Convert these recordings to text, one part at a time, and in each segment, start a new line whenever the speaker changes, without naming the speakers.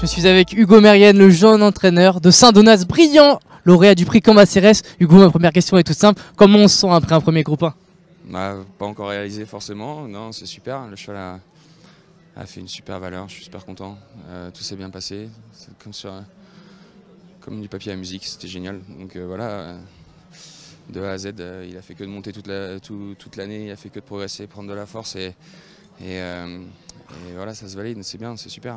Je suis avec Hugo Merienne, le jeune entraîneur de Saint-Donas, brillant lauréat du prix Cambacérès. Hugo, ma première question est toute simple. Comment on se sent après un premier groupe 1
bah, Pas encore réalisé forcément. Non, c'est super. Le cheval a, fait une super valeur. Je suis super content. Euh, tout s'est bien passé. comme, sur, comme du papier à musique. C'était génial. Donc euh, voilà. de A à Z, euh, il a fait que de monter toute l'année, il a fait que de progresser, prendre de la force et voilà, ça se valide, c'est bien, c'est super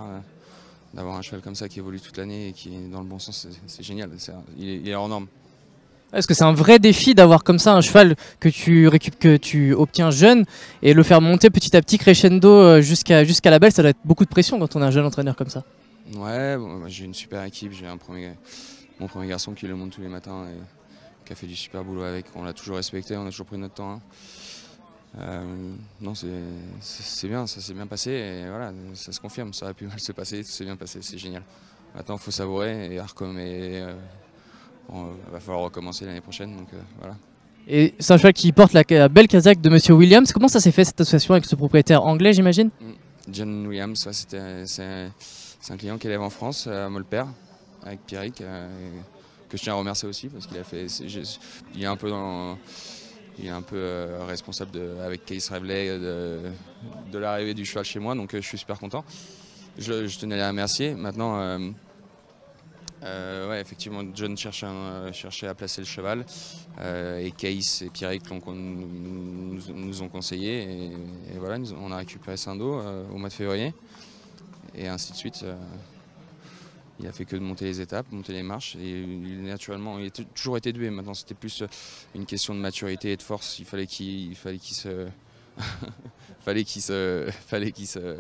d'avoir un cheval comme ça qui évolue toute l'année et qui est dans le bon sens, c'est génial. il, est, il, hors norme.
Est-ce que c'est un vrai défi d'avoir comme ça un cheval que tu, que tu obtiens jeune et le faire monter petit à petit crescendo euh, jusqu'à jusqu'à la belle Ça doit être beaucoup de pression quand on est un jeune entraîneur comme ça.
Ouais, j'ai une super équipe, j'ai premier, mon premier garçon qui le monte tous les matins et qui a fait du super boulot avec. On l'a toujours respecté, on a toujours pris notre temps. Hein. Euh, non, c'est bien, ça s'est bien passé et voilà, ça se confirme, ça a pu mal se passer, tout s'est bien passé, c'est génial. Maintenant, il faut savourer et Arcom euh, va falloir recommencer l'année prochaine, donc euh, voilà.
Et c'est un cheval qui porte la, belle casaque de Monsieur Williams. Comment ça s'est fait cette association avec ce propriétaire anglais, j'imagine mm,
John Williams, c'est un client qui élève en France, à Molper, avec Pierrick, que je tiens à remercier aussi parce qu'il a fait, il est un peu dans il est un peu euh, responsable de, avec Case Reveley euh, de, l'arrivée du cheval chez moi, donc euh, je suis super content. Je, tenais à les remercier. Maintenant, effectivement, John cherchait, à placer le cheval et Case et pierre on, nous, ont conseillé et, voilà, on a récupéré Sando au mois de février et ainsi de suite. Il a fait que de monter les étapes, monter les marches. Et naturellement, il a toujours été doué. Maintenant, c'était plus euh, une question de maturité et de force. Il fallait qu'il fallait qu'il se. fallait qu'il se. fallait se.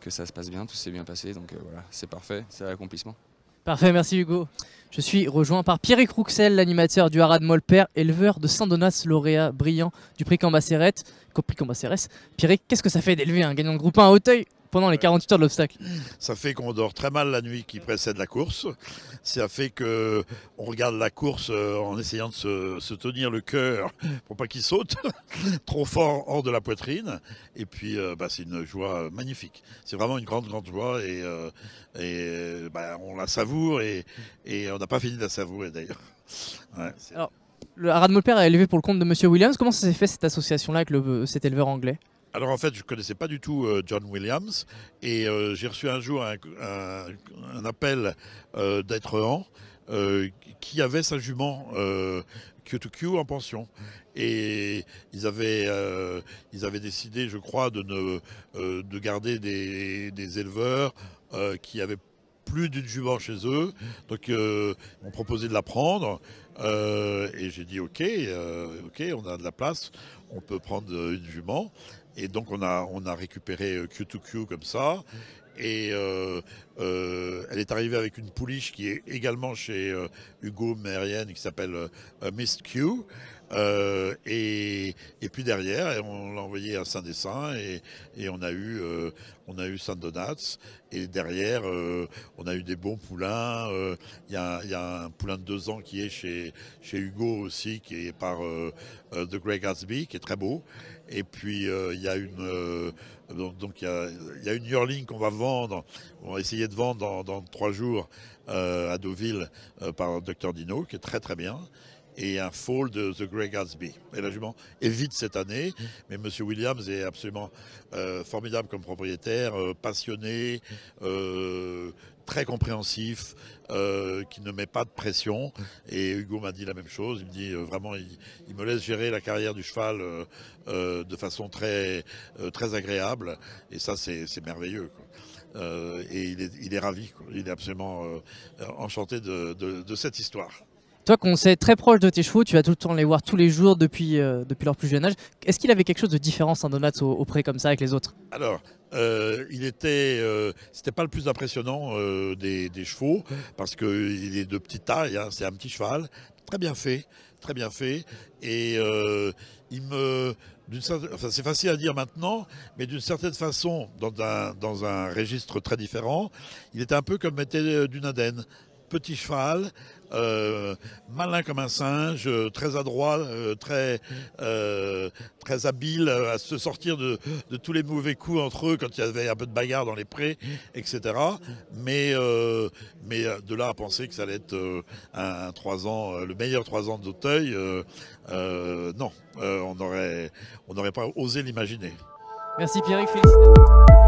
que ça se passe bien, tout s'est bien passé. Donc euh, voilà, c'est parfait, c'est l'accomplissement.
Parfait, merci Hugo. Je suis rejoint par Pierrick Rouxel, l'animateur du Harad Molper, éleveur de Saint-Donas, lauréat brillant du prix Cambacéret. Prix Cambacérès. Pierrick, qu'est-ce que ça fait d'élever un gagnant de groupe 1 à Hauteuil pendant les 48 heures de l'obstacle.
Ça fait qu'on dort très mal la nuit qui précède la course. Ça fait que on regarde la course euh, en essayant de se, tenir le cœur pour pas qu'il saute trop fort hors de la poitrine. Et puis, euh, bah, c'est une joie magnifique. C'est vraiment une grande, grande joie et, euh, bah, on la savoure et, on n'a pas fini de la savourer d'ailleurs. Alors,
le Harad Molper a élevé pour le compte de Monsieur Williams. Comment ça s'est fait cette association-là avec cet éleveur anglais
alors en fait, je ne connaissais pas du tout euh, John Williams et euh, j'ai reçu un jour un, appel euh, d'être en qui avait sa jument Q2Q en pension. Et ils avaient, ils décidé, je crois, de, ne, de garder des, des éleveurs qui avaient plus d'une jument chez eux. Donc, on euh, ils m'ont proposé de la prendre. Euh, et j'ai dit, OK, euh, OK, on a de la place, on peut prendre une jument. Et donc, on a, on a récupéré Q2Q comme ça. Et elle est arrivée avec une pouliche qui est également chez Hugo Merienne, qui s'appelle Miss Q. Euh, et, puis derrière, on l'a envoyé à Saint-Dessin et, on a eu, euh, eu Saint-Donat's. Et derrière, euh, on a eu des bons poulains. Il y a, un poulain de deux ans qui est chez, Hugo aussi, qui est par The Greg Gatsby, qui est très beau. Et puis il y a une donc il y a, yearling qu'on va vendre, on va essayer de vendre dans, dans trois jours à Deauville par Dr Dino, qui est très très bien et un fold de The Great Gatsby. Et la jument est vide cette année, mm. mais Monsieur Williams est absolument euh, formidable comme propriétaire, euh, passionné, mm. euh, très compréhensif, qui ne met pas de pression. Mm. Et Hugo m'a dit la même chose. Il me dit vraiment, il, me laisse gérer la carrière du cheval de façon très, très agréable. Et ça, c'est merveilleux. et il est, ravi. Il est absolument enchanté de cette histoire.
Toi, qu'on sait très proche de tes chevaux, tu vas tout le temps les voir tous les jours depuis, euh, depuis leur plus jeune âge. Est-ce qu'il avait quelque chose de différent, saint Donat, au, comme ça avec les autres
Alors, euh, il était, euh, c'était pas le plus impressionnant des, chevaux parce qu'il est de petite taille, hein, c'est un petit cheval, très bien fait, très bien fait. Et il me, c'est facile à dire maintenant, mais d'une certaine façon, dans un, registre très différent, il était un peu comme était d'une petit cheval, euh, malin comme un singe, euh, très adroit, euh, très, très habile à se sortir de, tous les mauvais coups entre eux quand il y avait un peu de bagarre dans les prés, etc. Mais, mais de là à penser que ça allait être un, ans, le meilleur 3 ans d'Auteuil, non, on n'aurait on pas osé l'imaginer. Merci pierre félicitations.